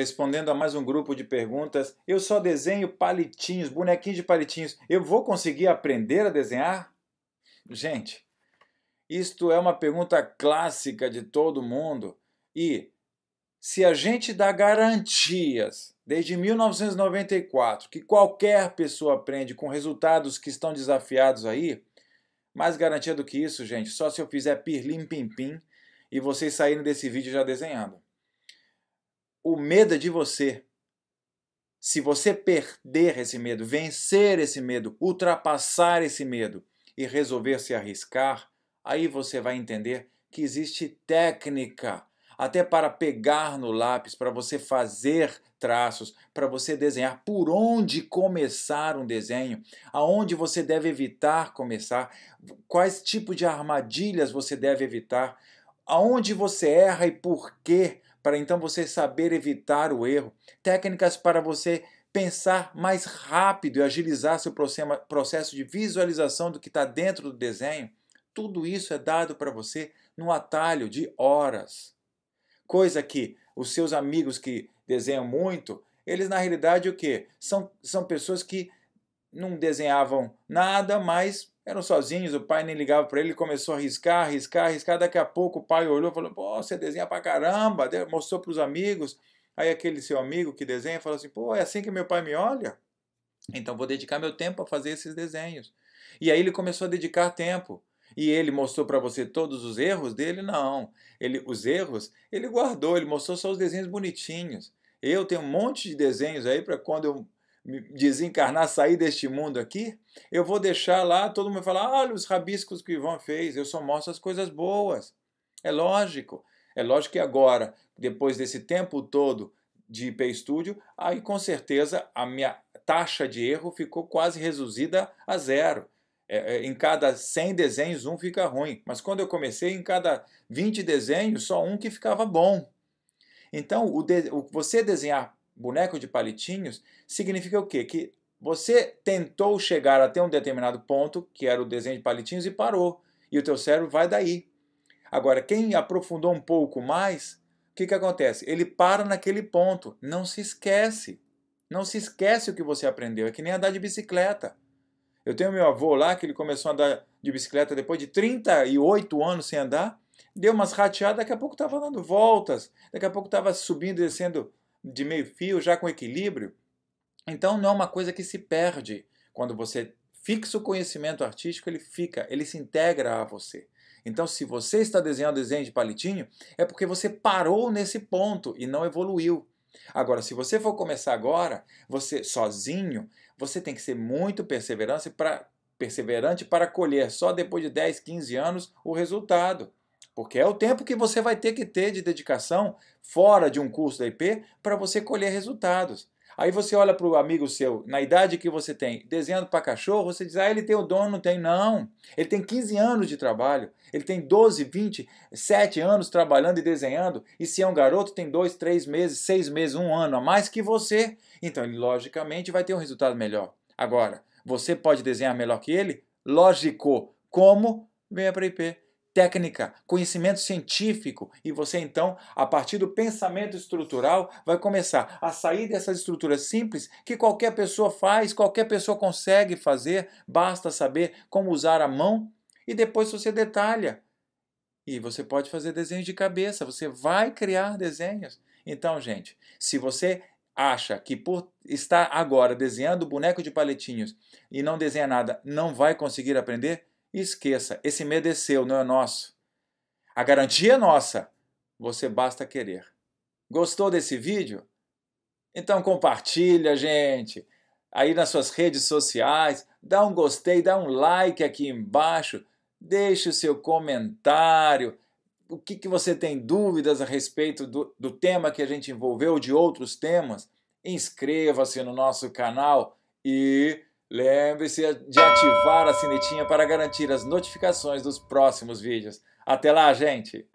respondendo a mais um grupo de perguntas. Eu só desenho palitinhos, bonequinhos de palitinhos. Eu vou conseguir aprender a desenhar? Gente, isto é uma pergunta clássica de todo mundo. E se a gente dá garantias desde 1994 que qualquer pessoa aprende com resultados que estão desafiados aí, mais garantia do que isso, gente, só se eu fizer pirlim pim pim e vocês saírem desse vídeo já desenhando. O medo é de você. Se você perder esse medo, vencer esse medo, ultrapassar esse medo e resolver se arriscar, aí você vai entender que existe técnica até para pegar no lápis, para você fazer traços, para você desenhar, por onde começar um desenho, aonde você deve evitar começar, quais tipos de armadilhas você deve evitar, aonde você erra e por quê, para então você saber evitar o erro, técnicas para você pensar mais rápido e agilizar seu processo de visualização do que está dentro do desenho. Tudo isso é dado para você no atalho de horas. Coisa que os seus amigos que desenham muito, eles na realidade o que? São, são pessoas que não desenhavam nada, mas eram sozinhos, o pai nem ligava para ele, ele começou a riscar, riscar, riscar. Daqui a pouco o pai olhou e falou: Pô, você desenha pra caramba, mostrou para os amigos. Aí aquele seu amigo que desenha falou assim: Pô, é assim que meu pai me olha? Então vou dedicar meu tempo a fazer esses desenhos. E aí ele começou a dedicar tempo. E ele mostrou para você todos os erros dele? Não. Ele, os erros ele guardou, ele mostrou só os desenhos bonitinhos. Eu tenho um monte de desenhos aí para quando eu desencarnar, sair deste mundo aqui, eu vou deixar lá, todo mundo falar, olha os rabiscos que o Ivan fez, eu só mostro as coisas boas. É lógico. É lógico que agora, depois desse tempo todo de IP Studio, aí com certeza a minha taxa de erro ficou quase reduzida a zero. é, é em cada 100 desenhos, um fica ruim. Mas quando eu comecei, em cada 20 desenhos, só um que ficava bom. Então, o de, o, você desenhar boneco de palitinhos, significa o quê? Que você tentou chegar até um determinado ponto, que era o desenho de palitinhos, e parou. E o teu cérebro vai daí. Agora, quem aprofundou um pouco mais, o que, que acontece? Ele para naquele ponto, não se esquece. Não se esquece o que você aprendeu. É que nem andar de bicicleta. Eu tenho meu avô lá, que ele começou a andar de bicicleta depois de 38 anos sem andar. Deu umas rateadas, daqui a pouco estava dando voltas, daqui a pouco estava subindo e descendo de meio fio, já com equilíbrio. Então não é uma coisa que se perde. Quando você fixa o conhecimento artístico, ele fica, ele se integra a você. Então, se você está desenhando desenho de palitinho, é porque você parou nesse ponto e não evoluiu. Agora, se você for começar agora, você sozinho, você tem que ser muito perseverante para colher só depois de 10, 15 anos o resultado porque é o tempo que você vai ter que ter de dedicação fora de um curso da IP para você colher resultados. Aí você olha para o amigo seu, na idade que você tem, desenhando para cachorro, você diz, ah, ele tem o dono, não tem. Não, ele tem 15 anos de trabalho, ele tem 12, 20, 7 anos trabalhando e desenhando, e se é um garoto, tem 2, 3 meses, 6 meses, 1 um ano a mais que você. Então ele, logicamente, vai ter um resultado melhor. Agora, você pode desenhar melhor que ele? Lógico. Como? Venha para IP técnica, conhecimento científico, e você então, a partir do pensamento estrutural, vai começar a sair dessas estruturas simples que qualquer pessoa faz, qualquer pessoa consegue fazer, basta saber como usar a mão e depois você detalha. E você pode fazer desenhos de cabeça, você vai criar desenhos. Então, gente, se você acha que por estar agora desenhando boneco de paletinhos e não desenha nada, não vai conseguir aprender, e esqueça, esse medo é seu, não é nosso. A garantia é nossa, você basta querer. Gostou desse vídeo? Então compartilha, gente. Aí nas suas redes sociais, dá um gostei, dá um like aqui embaixo, deixe o seu comentário. O que, que você tem dúvidas a respeito do, do tema que a gente envolveu, de outros temas? Inscreva-se no nosso canal e Lembre-se de ativar a sinetinha para garantir as notificações dos próximos vídeos. Até lá, gente!